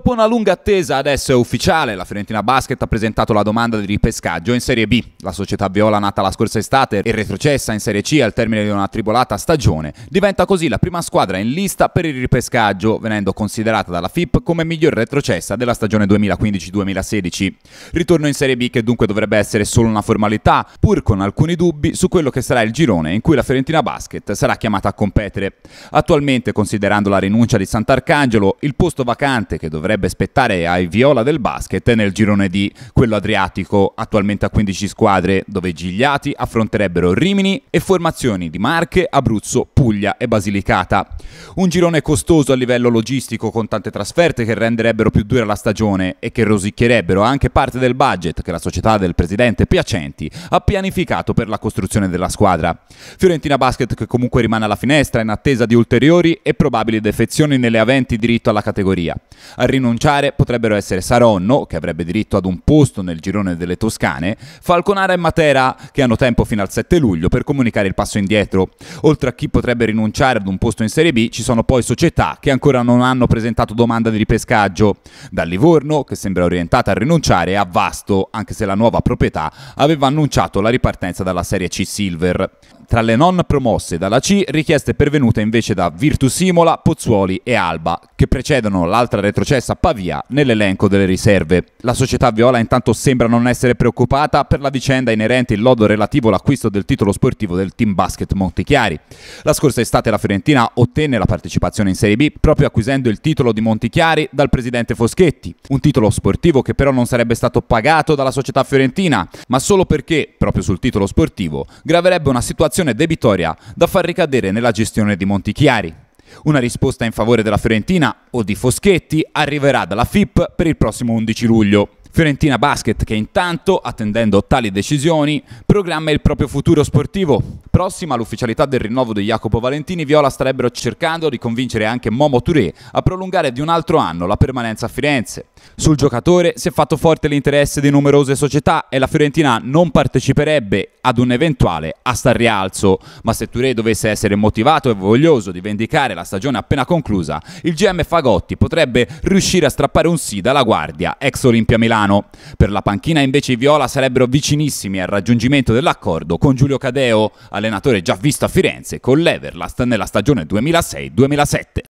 Dopo una lunga attesa adesso è ufficiale, la Fiorentina Basket ha presentato la domanda di ripescaggio in Serie B. La società viola nata la scorsa estate e retrocessa in Serie C al termine di una tribolata stagione diventa così la prima squadra in lista per il ripescaggio, venendo considerata dalla FIP come miglior retrocessa della stagione 2015-2016. Ritorno in Serie B che dunque dovrebbe essere solo una formalità, pur con alcuni dubbi su quello che sarà il girone in cui la Fiorentina Basket sarà chiamata a competere. Attualmente, considerando la rinuncia di Sant'Arcangelo, il posto vacante che dovrebbe dovrebbe spettare ai viola del basket nel girone di quello adriatico, attualmente a 15 squadre, dove Gigliati affronterebbero Rimini e formazioni di Marche, Abruzzo, Puglia e Basilicata. Un girone costoso a livello logistico con tante trasferte che renderebbero più dura la stagione e che rosicchierebbero anche parte del budget che la società del presidente Piacenti ha pianificato per la costruzione della squadra. Fiorentina Basket che comunque rimane alla finestra in attesa di ulteriori e probabili defezioni nelle aventi diritto alla categoria. Arriva rinunciare potrebbero essere Saronno, che avrebbe diritto ad un posto nel girone delle Toscane, Falconara e Matera, che hanno tempo fino al 7 luglio per comunicare il passo indietro. Oltre a chi potrebbe rinunciare ad un posto in Serie B, ci sono poi società che ancora non hanno presentato domanda di ripescaggio. Da Livorno, che sembra orientata a rinunciare, a Vasto, anche se la nuova proprietà aveva annunciato la ripartenza dalla Serie C Silver. Tra le non promosse dalla C, richieste pervenute invece da Virtus Imola, Pozzuoli e Alba, che precedono l'altra retrocessione concessa Pavia nell'elenco delle riserve. La società viola intanto sembra non essere preoccupata per la vicenda inerente il lodo relativo all'acquisto del titolo sportivo del team basket Montichiari. La scorsa estate la Fiorentina ottenne la partecipazione in Serie B proprio acquisendo il titolo di Montichiari dal presidente Foschetti, un titolo sportivo che però non sarebbe stato pagato dalla società fiorentina, ma solo perché, proprio sul titolo sportivo, graverebbe una situazione debitoria da far ricadere nella gestione di Montichiari. Una risposta in favore della Fiorentina o di Foschetti arriverà dalla FIP per il prossimo 11 luglio. Fiorentina Basket che intanto, attendendo tali decisioni, programma il proprio futuro sportivo. Prossima all'ufficialità del rinnovo di Jacopo Valentini, Viola starebbero cercando di convincere anche Momo Touré a prolungare di un altro anno la permanenza a Firenze. Sul giocatore si è fatto forte l'interesse di numerose società e la Fiorentina non parteciperebbe ad un eventuale asta rialzo, ma se Touré dovesse essere motivato e voglioso di vendicare la stagione appena conclusa, il GM Fagotti potrebbe riuscire a strappare un sì dalla guardia ex Olimpia Milano. Milano. Per la panchina invece i Viola sarebbero vicinissimi al raggiungimento dell'accordo con Giulio Cadeo, allenatore già visto a Firenze con l'Everlast nella stagione 2006-2007.